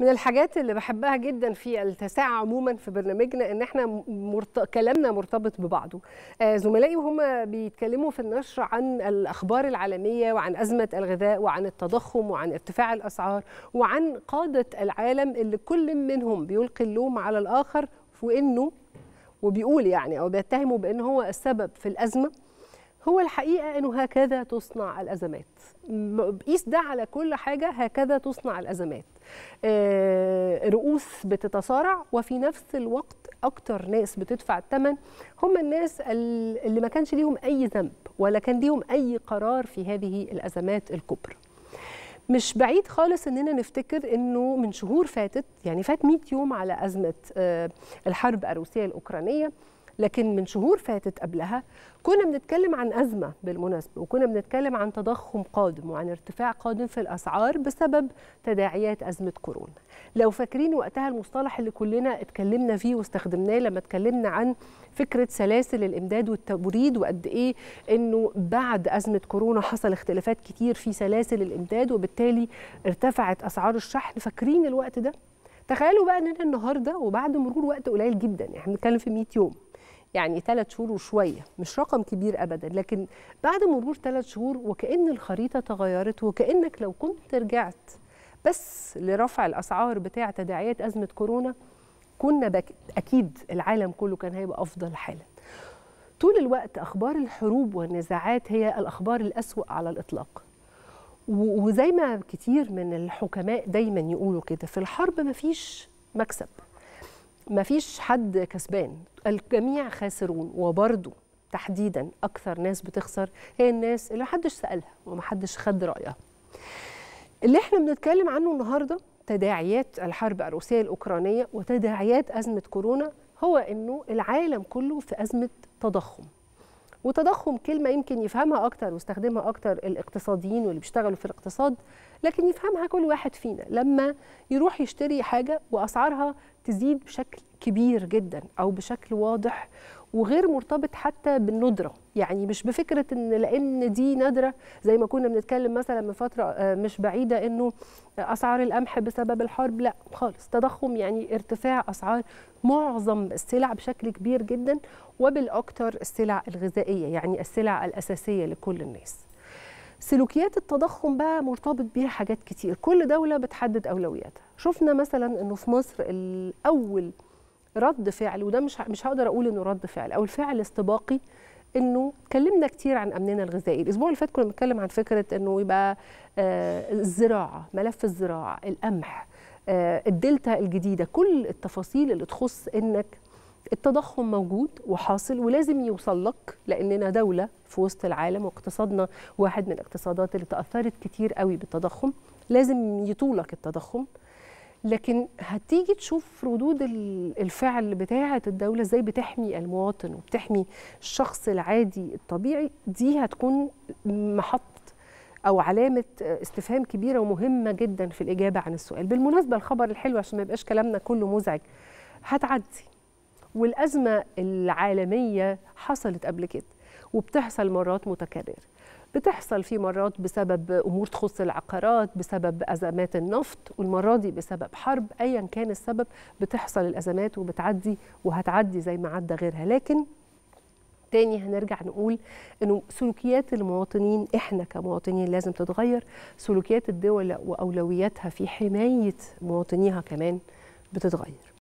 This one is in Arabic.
من الحاجات اللي بحبها جدا في التساعة عموما في برنامجنا ان احنا مرت... كلامنا مرتبط ببعضه آه زملائي وهم بيتكلموا في النشر عن الاخبار العالميه وعن ازمه الغذاء وعن التضخم وعن ارتفاع الاسعار وعن قاده العالم اللي كل منهم بيلقي اللوم على الاخر وانه وبيقول يعني او بيتهمه بان هو السبب في الازمه هو الحقيقه انه هكذا تصنع الازمات بقيس ده على كل حاجه هكذا تصنع الازمات آه، رؤوس بتتصارع وفي نفس الوقت اكتر ناس بتدفع الثمن هم الناس اللي ما كانش ليهم اي ذنب ولا كان ليهم اي قرار في هذه الازمات الكبرى مش بعيد خالص اننا نفتكر انه من شهور فاتت يعني فات 100 يوم على ازمه آه، الحرب الروسيه الاوكرانيه لكن من شهور فاتت قبلها كنا بنتكلم عن أزمة بالمناسبة وكنا بنتكلم عن تضخم قادم وعن ارتفاع قادم في الأسعار بسبب تداعيات أزمة كورونا لو فاكرين وقتها المصطلح اللي كلنا اتكلمنا فيه واستخدمناه لما اتكلمنا عن فكرة سلاسل الإمداد والتبريد وقد إيه أنه بعد أزمة كورونا حصل اختلافات كتير في سلاسل الإمداد وبالتالي ارتفعت أسعار الشحن فاكرين الوقت ده؟ تخيلوا بقى اننا النهارده وبعد مرور وقت قليل جدا احنا بنتكلم في 100 يوم يعني ثلاث شهور وشويه مش رقم كبير ابدا لكن بعد مرور ثلاث شهور وكان الخريطه تغيرت وكانك لو كنت رجعت بس لرفع الاسعار بتاع تداعيات ازمه كورونا كنا اكيد العالم كله كان هيبقى افضل حالا طول الوقت اخبار الحروب والنزاعات هي الاخبار الاسوا على الاطلاق وزي ما كتير من الحكماء دايما يقولوا كده في الحرب مفيش مكسب ما فيش حد كسبان الجميع خاسرون وبرضه تحديدا اكثر ناس بتخسر هي الناس اللي محدش سالها ومحدش خد رايها اللي احنا بنتكلم عنه النهارده تداعيات الحرب الروسيه الاوكرانيه وتداعيات ازمه كورونا هو انه العالم كله في ازمه تضخم وتضخم كلمه يمكن يفهمها اكتر ويستخدمها اكتر الاقتصاديين واللي بيشتغلوا في الاقتصاد لكن يفهمها كل واحد فينا لما يروح يشتري حاجه واسعارها تزيد بشكل كبير جدا او بشكل واضح وغير مرتبط حتى بالندره يعني مش بفكره ان لان دي نادره زي ما كنا بنتكلم مثلا من فتره آه، مش بعيده انه اسعار القمح بسبب الحرب لا خالص تضخم يعني ارتفاع اسعار معظم السلع بشكل كبير جدا وبالاكثر السلع الغذائيه يعني السلع الاساسيه لكل الناس سلوكيات التضخم بقى مرتبط بيها حاجات كتير كل دولة بتحدد أولوياتها شفنا مثلا أنه في مصر الأول رد فعل وده مش مش هقدر اقول انه رد فعل او الفعل استباقي انه اتكلمنا كتير عن امننا الغذائي الاسبوع اللي فات كنا بنتكلم عن فكره انه يبقى آه، الزراعه ملف الزراعه القمح آه، الدلتا الجديده كل التفاصيل اللي تخص انك التضخم موجود وحاصل ولازم يوصل لك لاننا دوله في وسط العالم واقتصادنا واحد من الاقتصادات اللي تاثرت كتير قوي بالتضخم لازم يطولك التضخم لكن هتيجي تشوف ردود الفعل بتاعه الدوله ازاي بتحمي المواطن وبتحمي الشخص العادي الطبيعي دي هتكون محط او علامه استفهام كبيره ومهمه جدا في الاجابه عن السؤال بالمناسبه الخبر الحلو عشان ما يبقاش كلامنا كله مزعج هتعدي والازمه العالميه حصلت قبل كده وبتحصل مرات متكرره بتحصل في مرات بسبب امور تخص العقارات بسبب ازمات النفط والمره دي بسبب حرب ايا كان السبب بتحصل الازمات وبتعدي وهتعدي زي ما عدى غيرها لكن تاني هنرجع نقول انه سلوكيات المواطنين احنا كمواطنين لازم تتغير سلوكيات الدول واولوياتها في حمايه مواطنيها كمان بتتغير